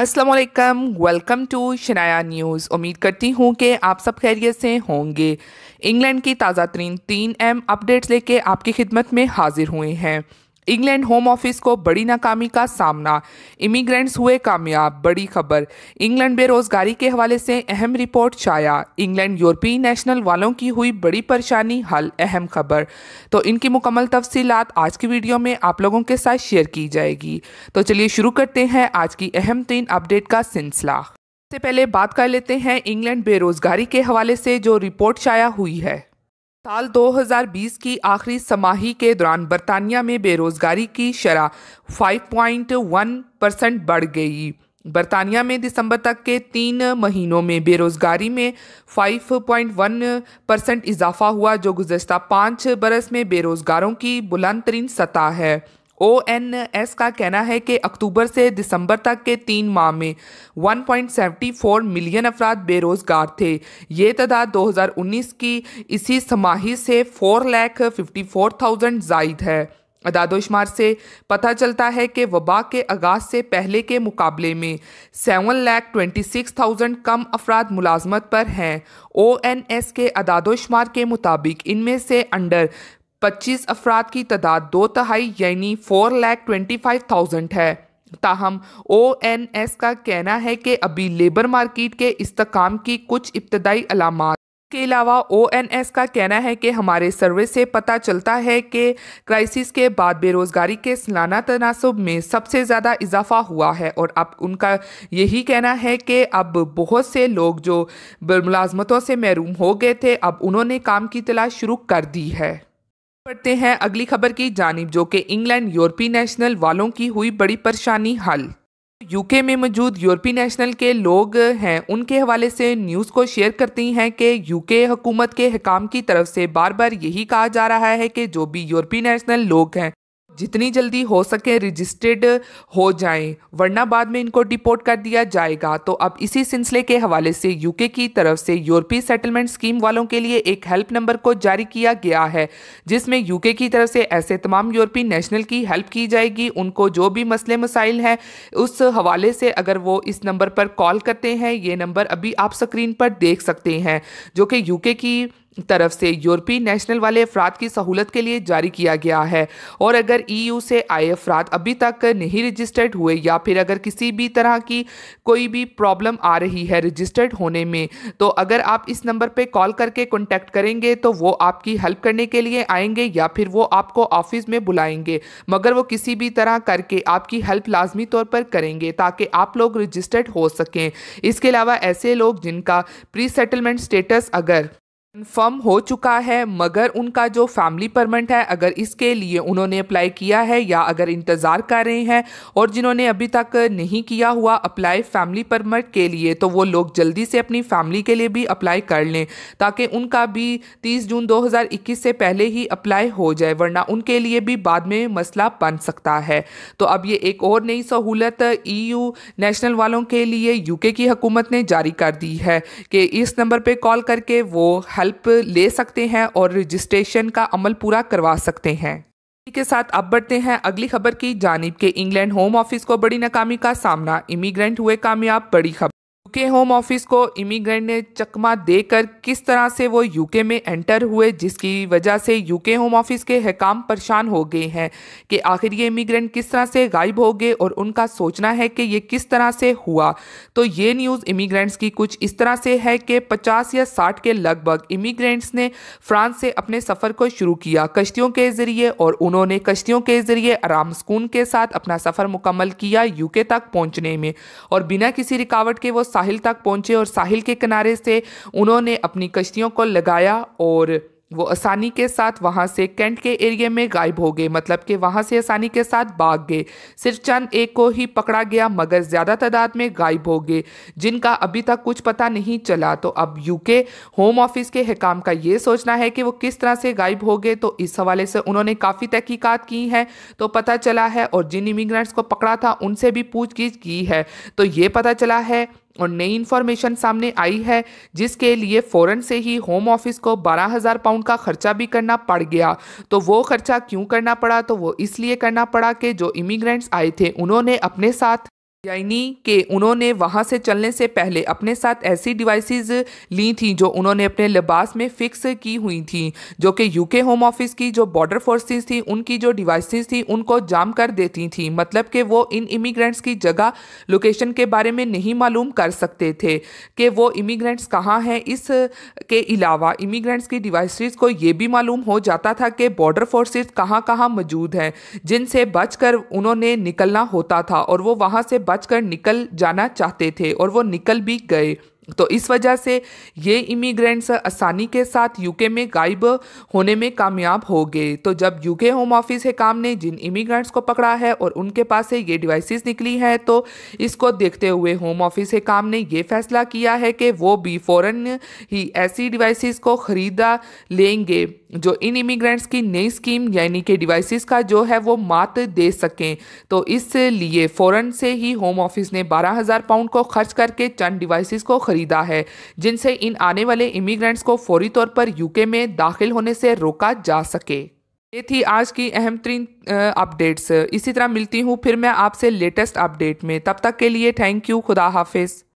Aslam welcome to Shanaya news उम्मीद करती हूँ कि आप सब खैरियत से होंगे इंग्लैंड की ताज़ा तरीन तीन अहम अपडेट्स लेके आपकी खिदमत में हाजिर हुए हैं इंग्लैंड होम ऑफिस को बड़ी नाकामी का सामना इमिग्रेंट्स हुए कामयाब बड़ी खबर इंग्लैंड बेरोजगारी के हवाले से अहम रिपोर्ट छाया इंग्लैंड यूरोपीय नेशनल वालों की हुई बड़ी परेशानी हल अहम खबर तो इनकी मुकम्मल तफसीलात आज की वीडियो में आप लोगों के साथ शेयर की जाएगी तो चलिए शुरू करते हैं आज की अहम तीन अपडेट का सिलसिला सबसे पहले बात कर लेते हैं इंग्लैंड बेरोजगारी के हवाले से जो रिपोर्ट शाया हुई है साल 2020 की आखिरी समाही के दौरान बरतानिया में बेरोजगारी की शरह 5.1 परसेंट बढ़ गई बरतानिया में दिसंबर तक के तीन महीनों में बेरोजगारी में 5.1 परसेंट इजाफा हुआ जो गुजशत पाँच बरस में बेरोजगारों की बुलंद तरीन सतह है ओ एन एस का कहना है कि अक्टूबर से दिसंबर तक के तीन माह में 1.74 मिलियन अफराद बेरोज़गार थे ये तादाद 2019 की इसी समाही से four lakh fifty four thousand जायद है अदादोशुमार से पता चलता है कि वबा के आगाज़ से पहले के मुकाबले में seven lakh twenty six thousand कम अफराद मुलाजमत पर हैं ओ एन एस के अदादोशुमार के मुताबिक इनमें से अंडर 25 अफराद की तादाद दो तहाई यानी four lakh twenty five thousand है ताहम ओ एन एस का कहना है कि अभी लेबर मार्केट के इस्तकाम की कुछ इब्तदाई अलामत के अलावा ओ एन एस का कहना है कि हमारे सर्वे से पता चलता है कि क्राइसिस के बाद बेरोज़गारी के सालाना तनासब में सबसे ज़्यादा इजाफा हुआ है और अब उनका यही कहना है कि अब बहुत से लोग जो मुलाजमतों से महरूम हो गए थे अब उन्होंने काम की तलाश शुरू कर दी है बढ़ते हैं अगली खबर की जानब जो कि इंग्लैंड यूरोपीय नेशनल वालों की हुई बड़ी परेशानी हल यूके में मौजूद यूरोपीय नेशनल के लोग हैं उनके हवाले से न्यूज़ को शेयर करती हैं कि यूके हुकूमत के हकाम की तरफ से बार बार यही कहा जा रहा है कि जो भी यूरोपीय नेशनल लोग हैं जितनी जल्दी हो सके रजिस्टर्ड हो जाएं वरना बाद में इनको डिपोर्ट कर दिया जाएगा तो अब इसी सिलसिले के हवाले से यूके की तरफ से यूरोपीय सेटलमेंट स्कीम वालों के लिए एक हेल्प नंबर को जारी किया गया है जिसमें यूके की तरफ से ऐसे तमाम यूरोपीय नेशनल की हेल्प की जाएगी उनको जो भी मसले मसाइल हैं उस हवाले से अगर वो इस नंबर पर कॉल करते हैं ये नंबर अभी आप स्क्रीन पर देख सकते हैं जो कि यू की तरफ से यूरोपीय नेशनल वाले अफराद की सहूलत के लिए जारी किया गया है और अगर ईयू e से आए अफराद अभी तक नहीं रजिस्टर्ड हुए या फिर अगर किसी भी तरह की कोई भी प्रॉब्लम आ रही है रजिस्टर्ड होने में तो अगर आप इस नंबर पे कॉल करके कॉन्टैक्ट करेंगे तो वो आपकी हेल्प करने के लिए आएंगे या फिर वो आपको ऑफिस में बुलाएंगे मगर वो किसी भी तरह करके आपकी हेल्प लाजमी तौर पर करेंगे ताकि आप लोग रजिस्टर्ड हो सकें इसके अलावा ऐसे लोग जिनका प्री सेटलमेंट स्टेटस अगर कन्फर्म हो चुका है मगर उनका जो फैमिली परमेंट है अगर इसके लिए उन्होंने अप्लाई किया है या अगर इंतज़ार कर रहे हैं और जिन्होंने अभी तक नहीं किया हुआ अप्लाई फैमिली परमिट के लिए तो वो लोग जल्दी से अपनी फैमिली के लिए भी अप्लाई कर लें ताकि उनका भी 30 जून 2021 से पहले ही अप्लाई हो जाए वरना उनके लिए भी बाद में मसला बन सकता है तो अब ये एक और नई सहूलत ई e नेशनल वालों के लिए यू की हुकूमत ने जारी कर दी है कि इस नंबर पर कॉल करके वो हेल्प ले सकते हैं और रजिस्ट्रेशन का अमल पूरा करवा सकते हैं के साथ अब बढ़ते हैं अगली खबर की जानब के इंग्लैंड होम ऑफिस को बड़ी नाकामी का सामना इमिग्रेंट हुए कामयाब बड़ी खबर यूके होम ऑफिस को इमिग्रेंट ने चकमा देकर किस तरह से वो यूके में एंटर हुए जिसकी वजह से यूके होम ऑफिस के हकाम परेशान हो गए हैं कि आखिर ये इमिग्रेंट किस तरह से गायब हो गए और उनका सोचना है कि ये किस तरह से हुआ तो ये न्यूज़ इमिग्रेंट्स की कुछ इस तरह से है कि पचास या साठ के लगभग इमिग्रेंट्स ने फ्रांस से अपने सफ़र को शुरू किया कश्तियों के ज़रिए और उन्होंने कश्तियों के ज़रिए आराम सुकून के साथ अपना सफ़र मुकम्मल किया यूके तक पहुँचने में और बिना किसी रिकावट के वो साहिल तक पहुंचे और साहिल के किनारे से उन्होंने अपनी कश्तियों को लगाया और वो आसानी के साथ वहाँ से कैंट के एरिए में गायब हो गए मतलब कि वहाँ से आसानी के साथ भाग गए सिर्फ चंद एक को ही पकड़ा गया मगर ज़्यादा तादाद में गायब हो गए जिनका अभी तक कुछ पता नहीं चला तो अब यूके होम ऑफिस के हकाम का ये सोचना है कि वो किस तरह से गायब हो गए तो इस हवाले से उन्होंने काफ़ी तहकीकत की हैं तो पता चला है और जिन इमिग्रेंट्स को पकड़ा था उनसे भी पूछगिछ की है तो ये पता चला है और नई इन्फॉर्मेशन सामने आई है जिसके लिए फ़ौरन से ही होम ऑफिस को बारह हज़ार पाउंड का खर्चा भी करना पड़ गया तो वो खर्चा क्यों करना पड़ा तो वो इसलिए करना पड़ा कि जो इमिग्रेंट्स आए थे उन्होंने अपने साथ यानी कि उन्होंने वहां से चलने से पहले अपने साथ ऐसी डिवाइसेस ली थी जो उन्होंने अपने लिबास में फिक्स की हुई थी जो कि यूके होम ऑफिस की जो बॉर्डर फोर्सेस थी उनकी जो डिवाइसेस थी उनको जाम कर देती थीं मतलब कि वो इन इमिग्रेंट्स की जगह लोकेशन के बारे में नहीं मालूम कर सकते थे कि वो इमिग्रेंट्स कहाँ हैं इस के अलावा इमिग्रेंट्स की डिवाइसिस को ये भी मालूम हो जाता था कि बॉर्डर फोर्स कहाँ कहाँ मौजूद हैं जिनसे बच कर उन्होंने निकलना होता था और वो वहाँ से बचकर निकल जाना चाहते थे और वो निकल भी गए तो इस वजह से ये इमिग्रेंट्स आसानी के साथ यूके में गायब होने में कामयाब हो गए तो जब यूके होम ऑफिस है काम ने जिन इमिग्रेंट्स को पकड़ा है और उनके पास से ये डिवाइसेस निकली हैं तो इसको देखते हुए होम ऑफिस है काम ने ये फैसला किया है कि वो भी फ़ौरन ही ऐसी डिवाइसेस को ख़रीदा लेंगे जो इन इमिग्रेंट्स की नई स्कीम यानी कि डिवाइसेस का जो है वो मात दे सकें तो इसलिए फ़ौरन से ही होम ऑफिस ने बारह हज़ार पाउंड को खर्च करके चंद डिवाइसेस को ख़रीदा है जिनसे इन आने वाले इमिग्रेंट्स को फौरी तौर पर यूके में दाखिल होने से रोका जा सके ये थी आज की अहम तरीन अपडेट्स इसी तरह मिलती हूँ फिर मैं आपसे लेटेस्ट अपडेट में तब तक के लिए थैंक यू खुदा हाफिज़